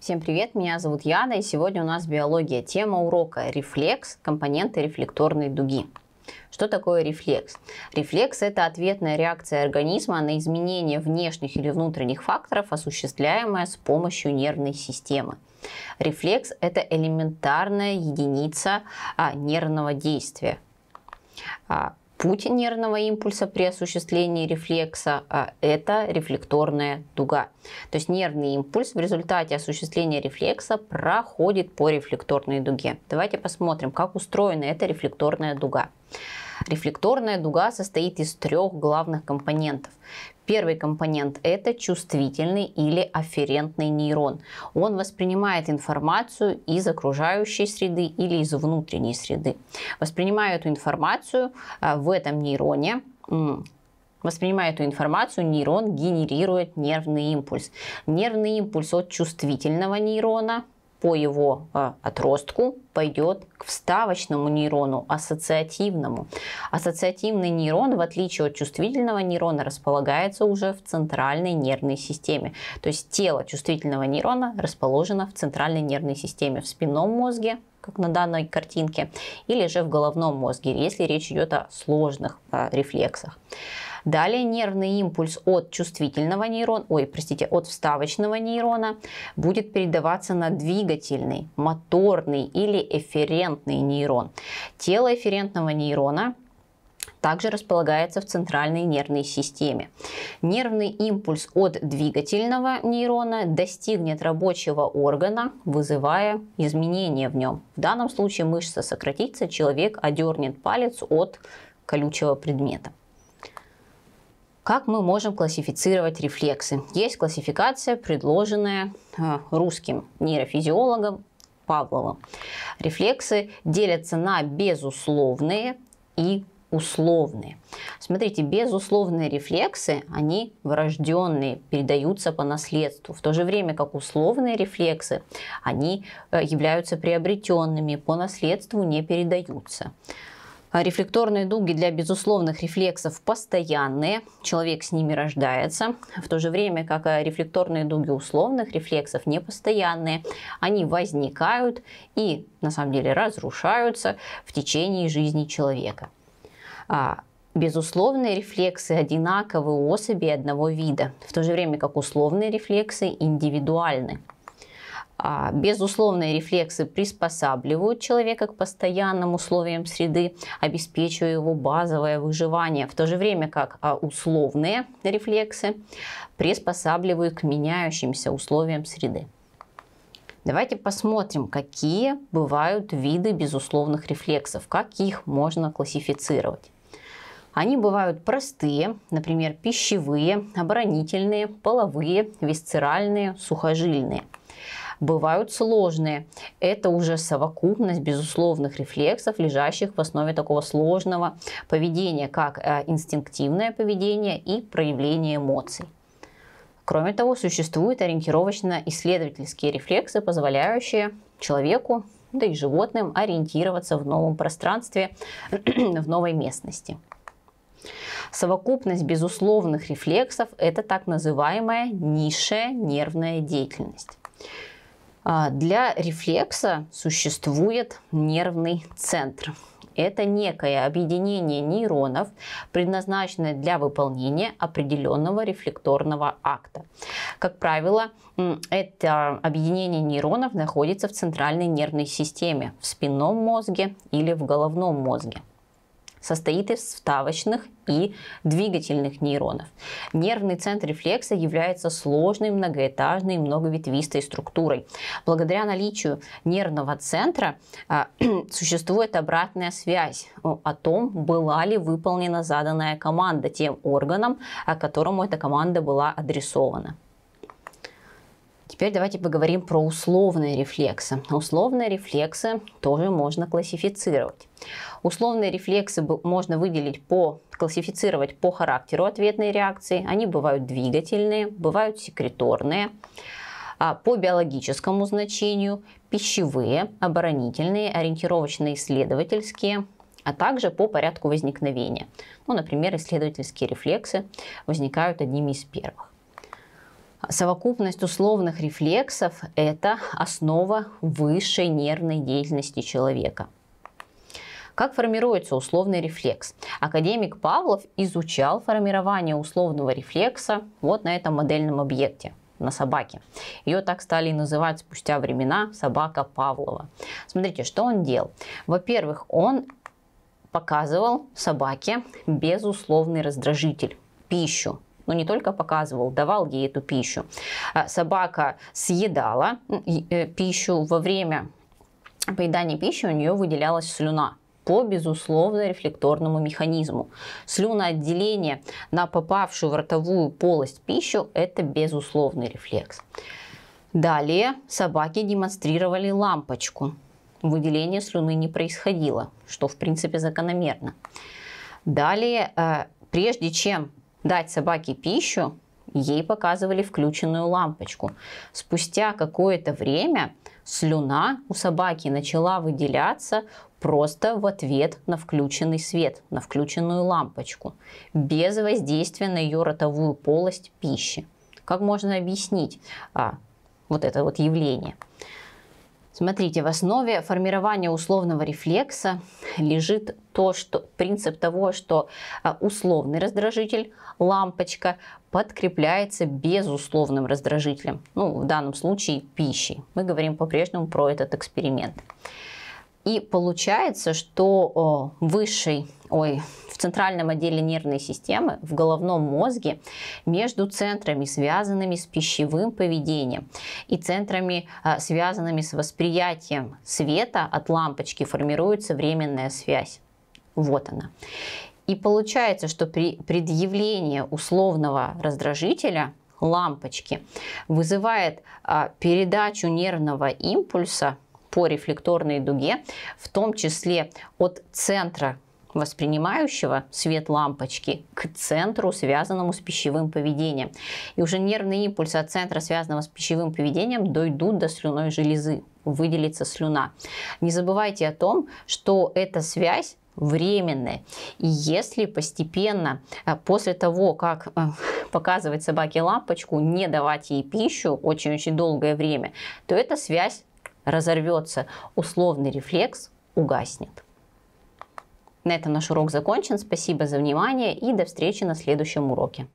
Всем привет, меня зовут Яна, и сегодня у нас биология. Тема урока – рефлекс, компоненты рефлекторной дуги. Что такое рефлекс? Рефлекс – это ответная реакция организма на изменение внешних или внутренних факторов, осуществляемая с помощью нервной системы. Рефлекс – это элементарная единица а, нервного действия. А, путь нервного импульса при осуществлении рефлекса а это рефлекторная дуга. То есть нервный импульс в результате осуществления рефлекса проходит по рефлекторной дуге. Давайте посмотрим, как устроена эта рефлекторная дуга. Рефлекторная дуга состоит из трех главных компонентов. Первый компонент – это чувствительный или афферентный нейрон. Он воспринимает информацию из окружающей среды или из внутренней среды. Воспринимая эту информацию э, в этом нейроне, Воспринимая эту информацию, нейрон генерирует нервный импульс. Нервный импульс от чувствительного нейрона – по его э, отростку пойдет к вставочному нейрону, ассоциативному. Ассоциативный нейрон, в отличие от чувствительного нейрона, располагается уже в центральной нервной системе. То есть тело чувствительного нейрона расположено в центральной нервной системе, в спинном мозге, как на данной картинке, или же в головном мозге, если речь идет о сложных э, рефлексах. Далее нервный импульс от чувствительного нейрона, ой, простите, от вставочного нейрона будет передаваться на двигательный, моторный или эферентный нейрон. Тело эферентного нейрона также располагается в центральной нервной системе. Нервный импульс от двигательного нейрона достигнет рабочего органа, вызывая изменения в нем. В данном случае мышца сократится, человек одернет палец от колючего предмета. Как мы можем классифицировать рефлексы? Есть классификация, предложенная э, русским нейрофизиологом Павловым. Рефлексы делятся на безусловные и условные. Смотрите, безусловные рефлексы, они врожденные, передаются по наследству. В то же время как условные рефлексы, они э, являются приобретенными, по наследству не передаются. А рефлекторные дуги для безусловных рефлексов постоянные, человек с ними рождается, в то же время как рефлекторные дуги условных рефлексов непостоянные, они возникают и на самом деле разрушаются в течение жизни человека. А безусловные рефлексы одинаковы у особей одного вида, в то же время как условные рефлексы индивидуальны. А, безусловные рефлексы приспосабливают человека к постоянным условиям среды, обеспечивая его базовое выживание, в то же время как а, условные рефлексы приспосабливают к меняющимся условиям среды. Давайте посмотрим, какие бывают виды безусловных рефлексов, как их можно классифицировать. Они бывают простые, например, пищевые, оборонительные, половые, висцеральные, сухожильные – бывают сложные. Это уже совокупность безусловных рефлексов, лежащих в основе такого сложного поведения, как э, инстинктивное поведение и проявление эмоций. Кроме того, существуют ориентировочно-исследовательские рефлексы, позволяющие человеку, да и животным ориентироваться в новом пространстве, в новой местности. Совокупность безусловных рефлексов – это так называемая низшая нервная деятельность. А, для рефлекса существует нервный центр. Это некое объединение нейронов, предназначенное для выполнения определенного рефлекторного акта. Как правило, это объединение нейронов находится в центральной нервной системе, в спинном мозге или в головном мозге состоит из вставочных и двигательных нейронов. Нервный центр рефлекса является сложной, многоэтажной, многоветвистой структурой. Благодаря наличию нервного центра э, существует обратная связь о том, была ли выполнена заданная команда тем органам, которому эта команда была адресована. Теперь давайте поговорим про условные рефлексы. Условные рефлексы тоже можно классифицировать. Условные рефлексы можно выделить по, классифицировать по характеру ответной реакции. Они бывают двигательные, бывают секреторные. А по биологическому значению пищевые, оборонительные, ориентировочные, исследовательские а также по порядку возникновения. Ну, например, исследовательские рефлексы возникают одними из первых. Совокупность условных рефлексов – это основа высшей нервной деятельности человека. Как формируется условный рефлекс? Академик Павлов изучал формирование условного рефлекса вот на этом модельном объекте на собаке. Ее так стали называть спустя времена собака Павлова. Смотрите, что он делал. Во-первых, он показывал собаке безусловный раздражитель, пищу, но ну, не только показывал, давал ей эту пищу. А, собака съедала э, пищу во время поедания пищи у нее выделялась слюна по безусловно рефлекторному механизму. Слюноотделение на попавшую в ротовую полость пищу – это безусловный рефлекс. Далее собаки демонстрировали лампочку. Выделение слюны не происходило, что в принципе закономерно. Далее, а, прежде чем дать собаке пищу, ей показывали включенную лампочку. Спустя какое-то время слюна у собаки начала выделяться просто в ответ на включенный свет, на включенную лампочку, без воздействия на ее ротовую полость пищи. Как можно объяснить а, вот это вот явление? Смотрите, в основе формирования условного рефлекса лежит то, что, принцип того, что а, условный раздражитель, лампочка, подкрепляется безусловным раздражителем, ну, в данном случае пищей. Мы говорим по-прежнему про этот эксперимент. И получается, что высший, ой, в центральном отделе нервной системы, в головном мозге, между центрами, связанными с пищевым поведением и центрами, а, связанными с восприятием света от лампочки, формируется временная связь. Вот она. И получается, что при предъявлении условного раздражителя лампочки вызывает а, передачу нервного импульса по рефлекторной дуге, в том числе от центра воспринимающего свет лампочки к центру, связанному с пищевым поведением. И уже нервные импульсы от центра, связанного с пищевым поведением, дойдут до слюной железы, выделится слюна. Не забывайте о том, что эта связь временная. И если постепенно, э, после того, как э, показывать собаке лампочку, не давать ей пищу очень-очень долгое время, то эта связь разорвется условный рефлекс, угаснет. На этом наш урок закончен. Спасибо за внимание и до встречи на следующем уроке.